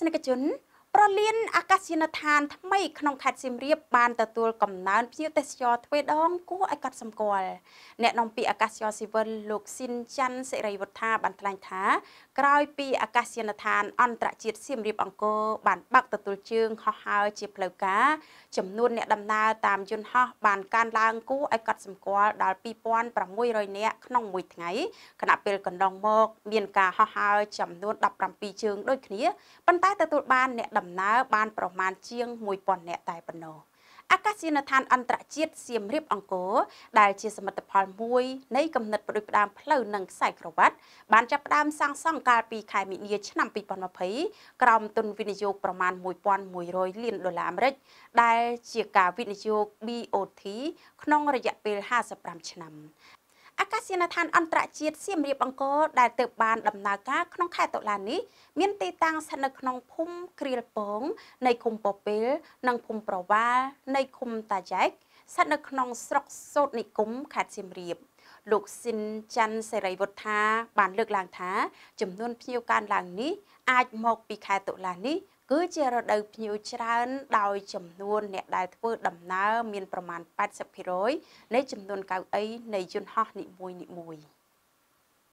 សនិកជនប្រលានអាកាសយានដ្ឋានថ្មីក្នុងខេត្តសៀមរាបបានទទួលកំណើនភ្ញៀវទេសចរទ្វេដងគួរឲ្យកត់សម្គាល់អ្នកនាំពាក្យអាកាសយានស៊ីវិលលោកស៊ីនច័ន្ទសិរីវុធាបានថ្លែងថាក្រោយពីអាកាសយានដ្ឋានអន្តរជាតិសៀមរាបអង្គរបានបើកទទួលជើងហោះហើរជាផ្លូវការចំនួនអ្នកដំណើរតាមយន្តហោះបានកើនឡើងគួរឲ្យកត់សម្គាល់ដល់2600នាក់ក្នុងមួយថ្ងៃខណៈពេលកន្លងមក មានការហោះហើរចំនួន17ជើងដូចគ្នាប៉ុន្តែទទួលបានអ្នកដំណើរបានប្រមាណជាង1000នាក់តែប៉ុណ្ណោះអាកាសយានដ្ឋានអន្តរជាតិសៀមរាបអង្គរដែលជាសមិទ្ធផលមួយ នៃកំណត់ប្រដូចផ្ដាមផ្លូវនិងខ្សែក្រវ៉ាត់ បានចាប់ផ្ដើមសាងសង់កាលពី ខែមីនាឆ្នាំ2020ក្រោមទុនវិនិយោគប្រមាណ1100លានដុល្លារអាមេរិកដែលជាការវិនិយោគ BOT ក្នុងរយៈពេល55ឆ្នាំអាកាសយានដ្ឋានអន្តរជាតិសៀមរាបអង្គរដែលទើបបានដំណើរការក្នុងខែតុលានេះមានទីតាំងស្ថិតនៅក្នុងភូមិគ្រៀលពងនៃឃុំពពែលនិងភូមិប្រវាលនៃឃុំតាយ៉ែកស្ថិតនៅក្នុងស្រុកសូតនិគមខេត្តសៀមរាប។លោកស៊ីនច័ន្ទសេរីវុធាបានលើកឡើងថា ចំនួនភ្ញៀវកើនឡើងនេះ អាចមក ពីខែតុលានេះគឺជារដូវភ្ញៀវច្រើន ដោយចំនួនអ្នកដែលធ្វើដំណើរមានប្រមាណ80%នៃចំនួនកៅអីនៃយន្តហោះនីមួយៗ។